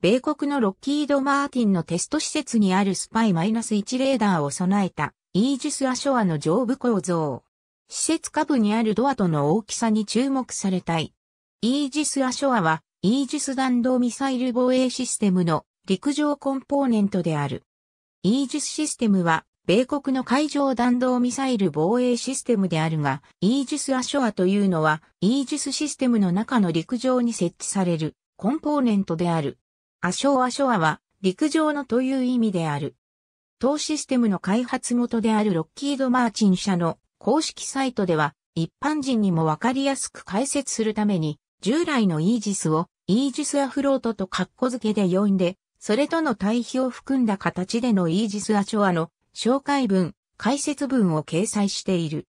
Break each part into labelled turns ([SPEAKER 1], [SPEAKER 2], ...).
[SPEAKER 1] 米国のロッキード・マーティンのテスト施設にあるスパイ -1 レーダーを備えたイージス・アショアの上部構造。施設下部にあるドアとの大きさに注目されたい。イージス・アショアはイージス弾道ミサイル防衛システムの陸上コンポーネントである。イージスシステムは米国の海上弾道ミサイル防衛システムであるが、イージス・アショアというのは、イージスシステムの中の陸上に設置されるコンポーネントである。アショアショアは陸上のという意味である。当システムの開発元であるロッキード・マーチン社の公式サイトでは一般人にもわかりやすく解説するために従来のイージスをイージスアフロートと格好付けで呼んでそれとの対比を含んだ形でのイージスアショアの紹介文、解説文を掲載している。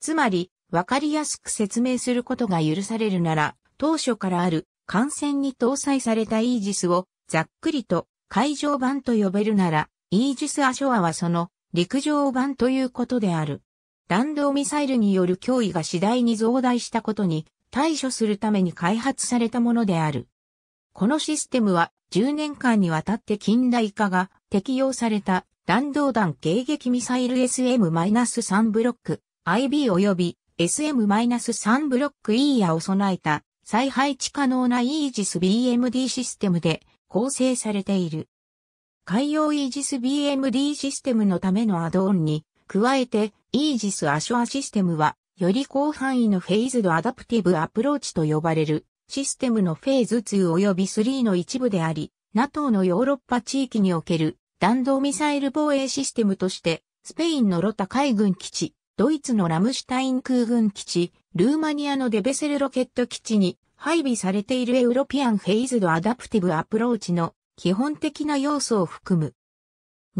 [SPEAKER 1] つまり、わかりやすく説明することが許されるなら、当初からある艦船に搭載されたイージスをざっくりと海上版と呼べるなら、イージス・アショアはその陸上版ということである。弾道ミサイルによる脅威が次第に増大したことに対処するために開発されたものである。このシステムは10年間にわたって近代化が適用された弾道弾迎撃ミサイル SM-3 ブロック IB 及び SM-3 ブロック E やを備えた再配置可能なイージス BMD システムで構成されている。海洋イージス BMD システムのためのアドオンに、加えて、イージスアショアシステムは、より広範囲のフェイズドアダプティブアプローチと呼ばれる、システムのフェーズ2及び3の一部であり、NATO のヨーロッパ地域における弾道ミサイル防衛システムとして、スペインのロタ海軍基地、ドイツのラムシュタイン空軍基地、ルーマニアのデベセルロケット基地に配備されているエウロピアンフェイズドアダプティブアプローチの基本的な要素を含む。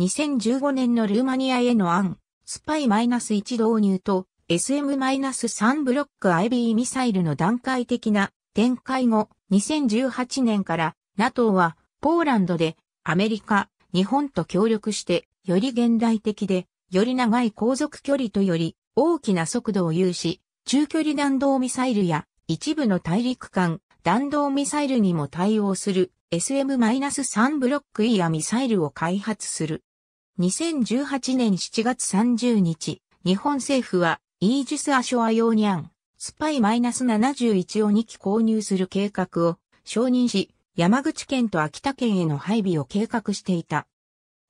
[SPEAKER 1] 2015年のルーマニアへの案、スパイ -1 導入と SM-3 ブロック IB ミサイルの段階的な展開後、2018年から NATO はポーランドでアメリカ、日本と協力してより現代的でより長い航続距離とより大きな速度を有し、中距離弾道ミサイルや一部の大陸間弾道ミサイルにも対応する SM-3 ブロック E やミサイルを開発する。2018年7月30日、日本政府はイージス・アショア用にアン、スパイ -71 を2機購入する計画を承認し、山口県と秋田県への配備を計画していた。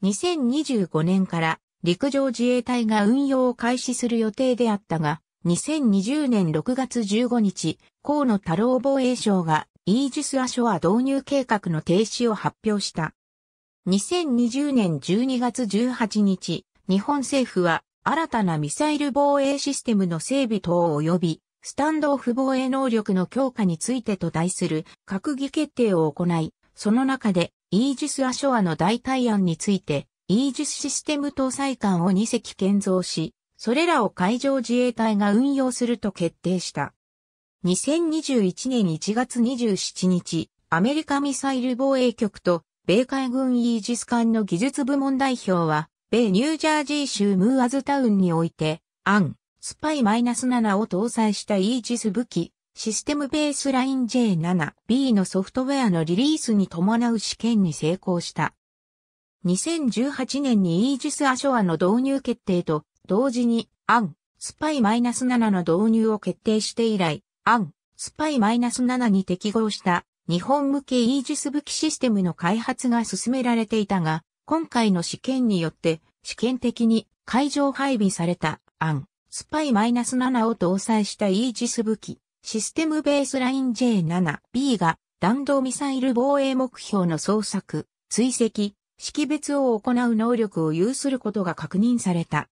[SPEAKER 1] 2025年から陸上自衛隊が運用を開始する予定であったが、2020年6月15日、河野太郎防衛省がイージスアショア導入計画の停止を発表した。2020年12月18日、日本政府は新たなミサイル防衛システムの整備等及びスタンドオフ防衛能力の強化についてと題する閣議決定を行い、その中でイージスアショアの代替案についてイージスシステム搭載艦を2隻建造し、それらを海上自衛隊が運用すると決定した。2021年1月27日、アメリカミサイル防衛局と米海軍イージス艦の技術部門代表は、米ニュージャージー州ムーアズタウンにおいて、アン、スパイ -7 を搭載したイージス武器、システムベースライン J7B のソフトウェアのリリースに伴う試験に成功した。2018年にイージス・アショアの導入決定と同時にアン、スパイ -7 の導入を決定して以来、アン、スパイ -7 に適合した日本向けイージス武器システムの開発が進められていたが、今回の試験によって試験的に海上配備されたアン、スパイ -7 を搭載したイージス武器、システムベースライン J7B が弾道ミサイル防衛目標の捜索、追跡、識別を行う能力を有することが確認された。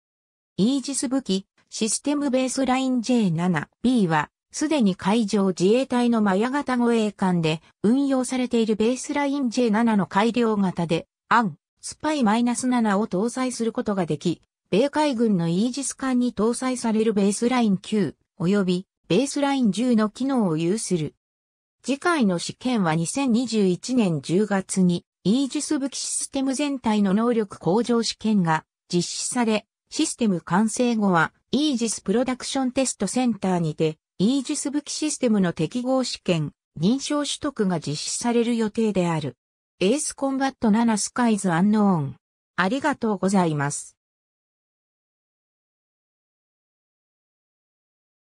[SPEAKER 1] イージス武器、システムベースライン J7B は、すでに海上自衛隊のマヤ型護衛艦で運用されているベースライン J7 の改良型で、アン、スパイ -7 を搭載することができ、米海軍のイージス艦に搭載されるベースライン9、及びベースライン10の機能を有する。次回の試験は2021年10月にイージス武器システム全体の能力向上試験が実施され、システム完成後は、イージスプロダクションテストセンターにて、イージス武器システムの適合試験、認証取得が実施される予定である。エースコンバット7スカイズアンノーン。ありがとうございます。